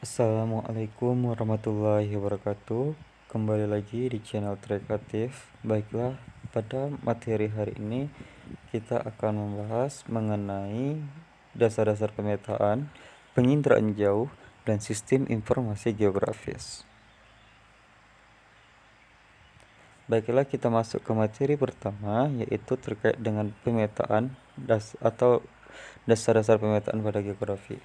Assalamualaikum warahmatullahi wabarakatuh Kembali lagi di channel Trade Baiklah, pada materi hari ini Kita akan membahas mengenai Dasar-dasar pemetaan Penginderaan jauh Dan sistem informasi geografis Baiklah kita masuk ke materi pertama Yaitu terkait dengan pemetaan das atau Dasar-dasar pemetaan pada geografi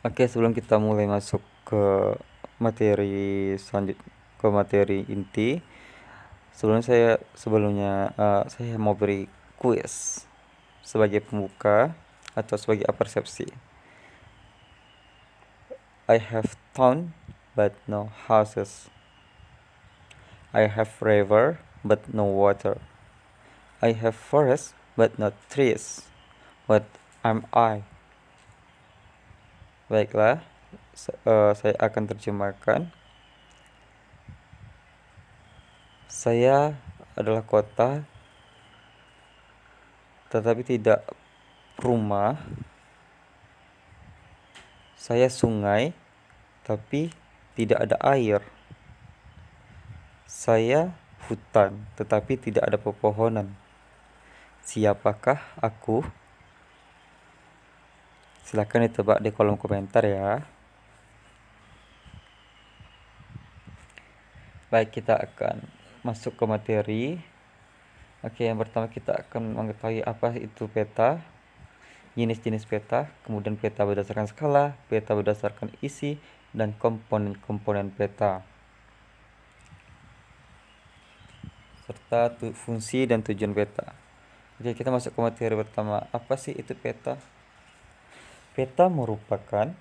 Oke, sebelum kita mulai masuk ke materi selanjut ke materi inti, sebelum saya sebelumnya uh, saya mau beri kuis sebagai pembuka atau sebagai apersepsi. I have town but no houses. I have river but no water. I have forest but not trees. What am I? Baiklah, eh, saya akan terjemahkan. Saya adalah kota, tetapi tidak rumah. Saya sungai, tapi tidak ada air. Saya hutan, tetapi tidak ada pepohonan. Siapakah aku? silahkan ditebak di kolom komentar ya baik kita akan masuk ke materi oke yang pertama kita akan mengetahui apa itu peta jenis-jenis peta kemudian peta berdasarkan skala peta berdasarkan isi dan komponen-komponen peta serta fungsi dan tujuan peta oke kita masuk ke materi pertama apa sih itu peta Peta merupakan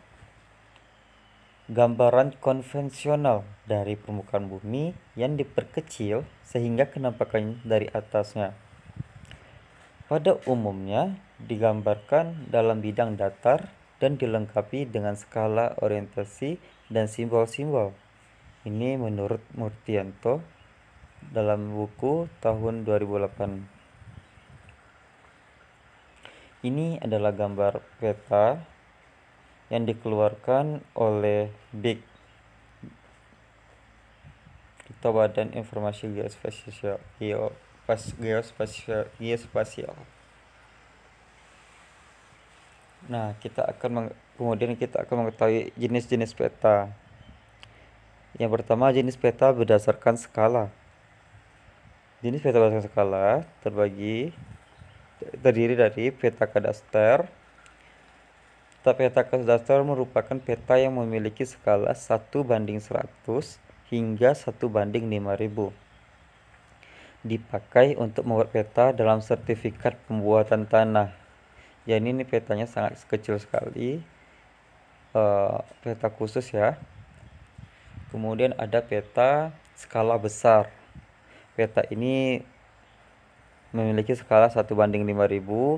gambaran konvensional dari permukaan bumi yang diperkecil sehingga kenampakan dari atasnya. Pada umumnya digambarkan dalam bidang datar dan dilengkapi dengan skala orientasi dan simbol-simbol. Ini menurut Murtianto dalam buku tahun 2008. Ini adalah gambar peta yang dikeluarkan oleh BIG atau Badan Informasi Geospasial Geospasial Geospasial. Nah, kita akan kemudian kita akan mengetahui jenis-jenis peta. Yang pertama jenis peta berdasarkan skala. Jenis peta berdasarkan skala terbagi terdiri dari peta kadaster. Peta kadaster merupakan peta yang memiliki skala 1 banding 100 hingga 1 banding 5000. Dipakai untuk membuat peta dalam sertifikat pembuatan tanah. Jadi ya, ini, ini petanya sangat kecil sekali. Uh, peta khusus ya. Kemudian ada peta skala besar. Peta ini memiliki skala 1 banding 5000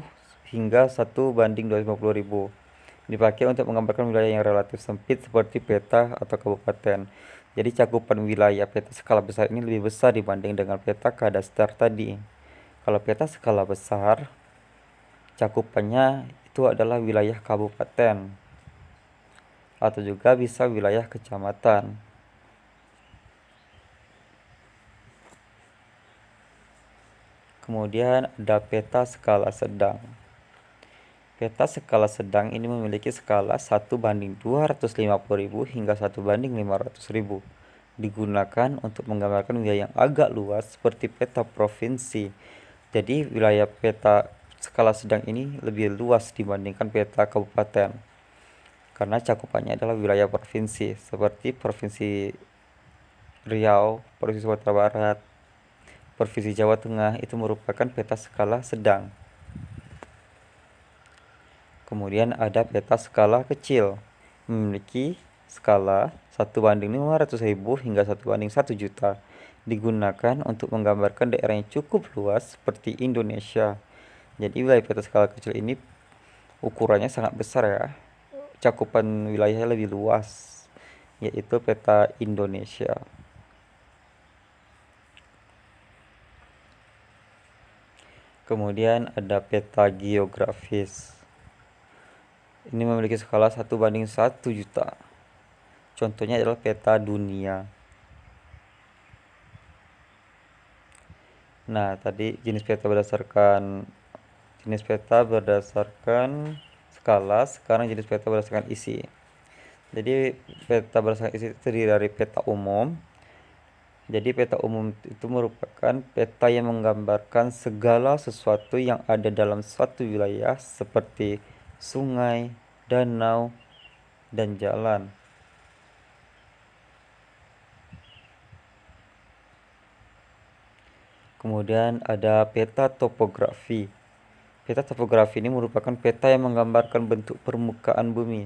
hingga 1 banding 250.000 dipakai untuk menggambarkan wilayah yang relatif sempit seperti peta atau kabupaten jadi cakupan wilayah peta skala besar ini lebih besar dibanding dengan peta kadaster tadi kalau peta skala besar cakupannya itu adalah wilayah kabupaten atau juga bisa wilayah kecamatan Kemudian ada peta skala sedang. Peta skala sedang ini memiliki skala 1 banding 250.000 hingga 1 banding 500.000. Digunakan untuk menggambarkan wilayah yang agak luas seperti peta provinsi. Jadi wilayah peta skala sedang ini lebih luas dibandingkan peta kabupaten. Karena cakupannya adalah wilayah provinsi seperti provinsi Riau, Provinsi Sumatera Barat, Provinsi Jawa Tengah itu merupakan peta skala sedang. Kemudian ada peta skala kecil, memiliki skala 1 banding 500 ribu hingga 1 banding 1 juta. Digunakan untuk menggambarkan daerah yang cukup luas seperti Indonesia. Jadi wilayah peta skala kecil ini ukurannya sangat besar ya. Cakupan wilayahnya lebih luas, yaitu peta Indonesia. Kemudian ada peta geografis. Ini memiliki skala 1 banding 1 juta. Contohnya adalah peta dunia. Nah, tadi jenis peta berdasarkan jenis peta berdasarkan skala, sekarang jenis peta berdasarkan isi. Jadi peta berdasarkan isi terdiri dari peta umum, jadi peta umum itu merupakan peta yang menggambarkan segala sesuatu yang ada dalam suatu wilayah seperti sungai, danau, dan jalan. Kemudian ada peta topografi. Peta topografi ini merupakan peta yang menggambarkan bentuk permukaan bumi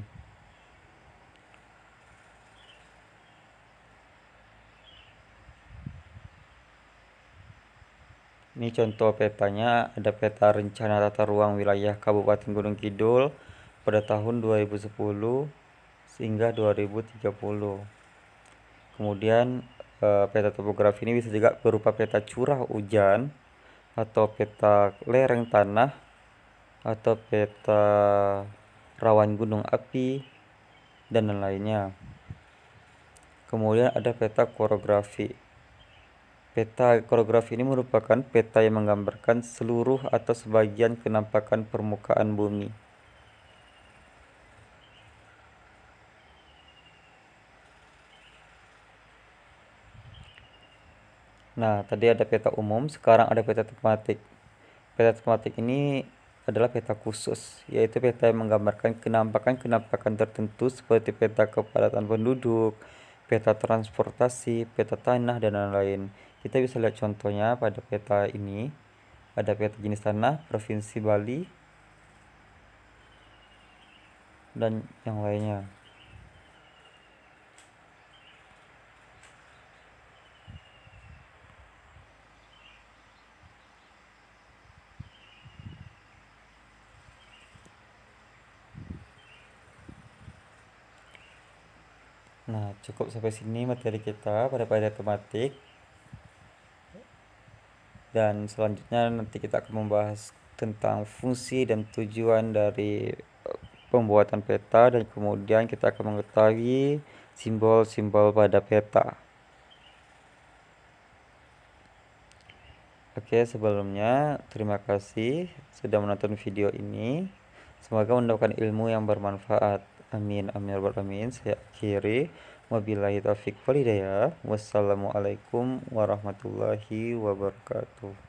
Ini contoh petanya, ada peta rencana tata ruang wilayah Kabupaten Gunung Kidul pada tahun 2010 sehingga 2030. Kemudian eh, peta topografi ini bisa juga berupa peta curah hujan atau peta lereng tanah atau peta rawan gunung api dan lain-lainnya. Kemudian ada peta korografi Peta koreografi ini merupakan peta yang menggambarkan seluruh atau sebagian kenampakan permukaan bumi. Nah, tadi ada peta umum, sekarang ada peta tematik. Peta tematik ini adalah peta khusus, yaitu peta yang menggambarkan kenampakan-kenampakan tertentu seperti peta kepadatan penduduk, peta transportasi, peta tanah, dan lain-lain kita bisa lihat contohnya pada peta ini. Ada peta jenis tanah, provinsi Bali, dan yang lainnya. Nah, cukup sampai sini materi kita pada pada tematik dan selanjutnya nanti kita akan membahas tentang fungsi dan tujuan dari eh, pembuatan peta dan kemudian kita akan mengetahui simbol-simbol pada peta Oke sebelumnya terima kasih sudah menonton video ini Semoga mendapatkan ilmu yang bermanfaat Amin amin ya amin saya akhiri Wabillahi taufiq walhidayah. Wassalamualaikum warahmatullahi wabarakatuh.